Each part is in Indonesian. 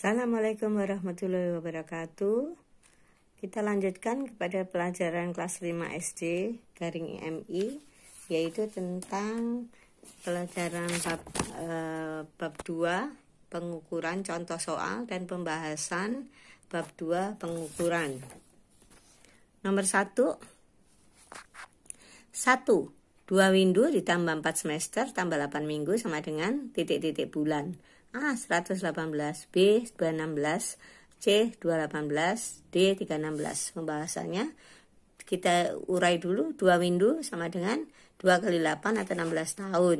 Assalamualaikum warahmatullahi wabarakatuh. Kita lanjutkan kepada pelajaran kelas 5 SD garing IMI yaitu tentang pelajaran bab e, bab 2 pengukuran contoh soal dan pembahasan bab 2 pengukuran. Nomor 1 1. 2 window ditambah 4 semester tambah 8 minggu sama dengan titik-titik bulan. A 118, B 216, C 218, D 316. Pembahasannya kita urai dulu dua windu sama dengan 2 kali 8 atau 16 tahun.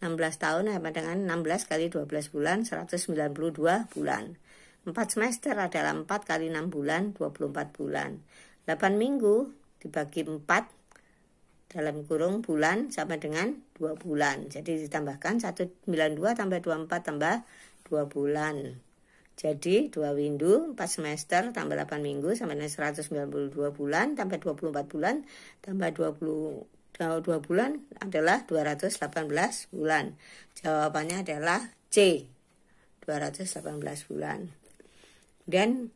16 tahun sama dengan 16 kali 12 bulan 192 bulan. 4 semester adalah 4 kali 6 bulan 24 bulan. 8 minggu dibagi 4 dalam kurung bulan sama dengan 2 bulan. Jadi ditambahkan 192 tambah 24 tambah 2 bulan. Jadi 2 windu, 4 semester tambah 8 minggu sama dengan 192 bulan tambah 24 bulan tambah 20 2 eh, bulan adalah 218 bulan. Jawabannya adalah C. 218 bulan. Dan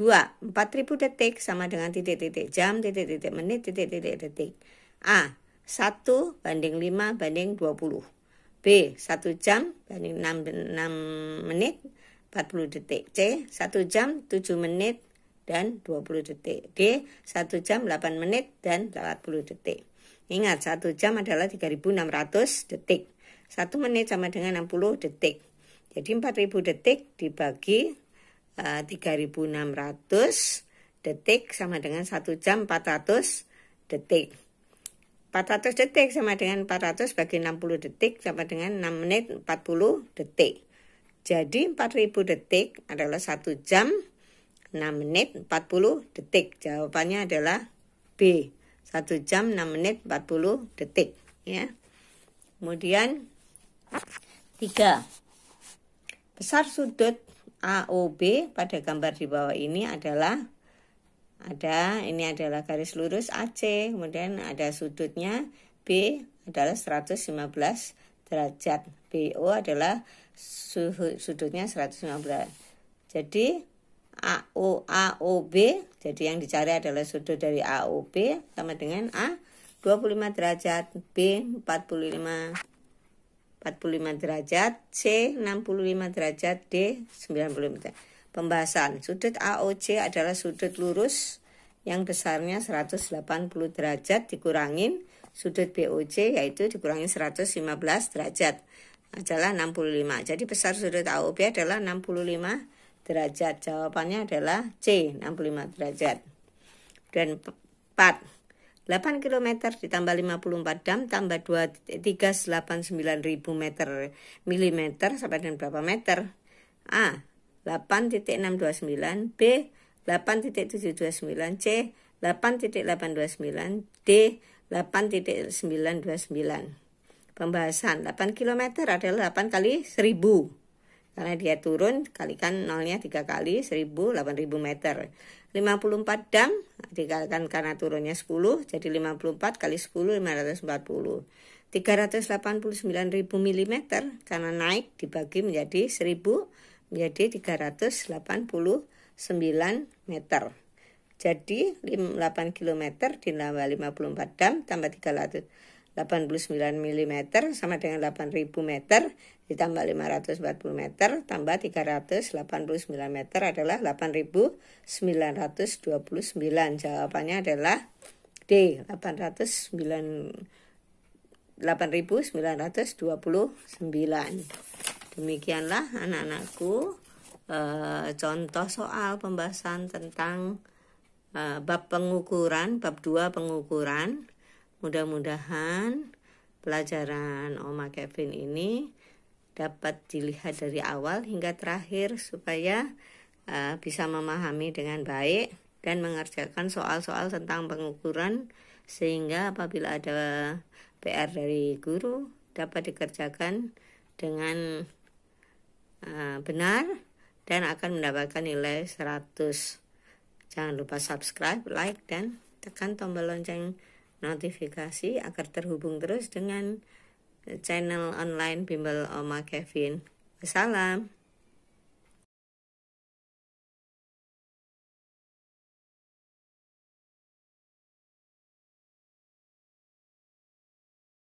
2. 4000 detik sama dengan titik-titik jam, titik-titik menit, titik-titik detik. -titik, A. 1 banding 5 banding 20 B. 1 jam banding 6, 6 menit 40 detik C. 1 jam 7 menit dan 20 detik D. 1 jam 8 menit dan 40 detik Ingat, 1 jam adalah 3600 detik 1 menit sama dengan 60 detik Jadi 4000 detik dibagi e, uh, 3600 detik sama dengan 1 jam 400 detik 400 detik sama dengan 400 bagi 60 detik sama dengan 6 menit 40 detik. Jadi 4000 detik adalah 1 jam 6 menit 40 detik. Jawabannya adalah B. 1 jam 6 menit 40 detik ya. Kemudian 3. Besar sudut AOB pada gambar di bawah ini adalah ada ini adalah garis lurus AC kemudian ada sudutnya B adalah 115 derajat BO adalah suhu, sudutnya 115 jadi AO AOB jadi yang dicari adalah sudut dari AOB sama dengan A 25 derajat B 45 45 derajat C 65 derajat D 90 derajat pembahasan. Sudut AOC adalah sudut lurus yang besarnya 180 derajat dikurangin sudut BOC yaitu dikurangi 115 derajat adalah 65. Jadi besar sudut AOB adalah 65 derajat. Jawabannya adalah C, 65 derajat. Dan 4. 8 km ditambah 54 jam tambah 2 ribu meter milimeter sampai dengan berapa meter? A. 8.629, B 8.729, C 8.829, D 8.929. Pembahasan 8 km adalah 8 kali 1000. Karena dia turun, kalikan nolnya 3 kali, 1000, 8000 meter. 54 dam, dikalikan karena turunnya 10, jadi 54 kali 10, 540. 389.000 mm karena naik dibagi menjadi 1000 menjadi 389 meter. Jadi 8 km ditambah 54 jam tambah 389 mm sama dengan 8000 meter ditambah 540 meter tambah 389 meter adalah 8929. Jawabannya adalah D 809 8929 demikianlah anak-anakku e, contoh soal pembahasan tentang e, bab pengukuran bab dua pengukuran mudah-mudahan pelajaran Oma Kevin ini dapat dilihat dari awal hingga terakhir supaya e, bisa memahami dengan baik dan mengerjakan soal-soal tentang pengukuran sehingga apabila ada PR dari guru dapat dikerjakan dengan Eh, benar dan akan mendapatkan nilai 100. Jangan lupa subscribe, like, dan tekan tombol lonceng notifikasi agar terhubung terus dengan channel online Bimbel Oma Kevin. salam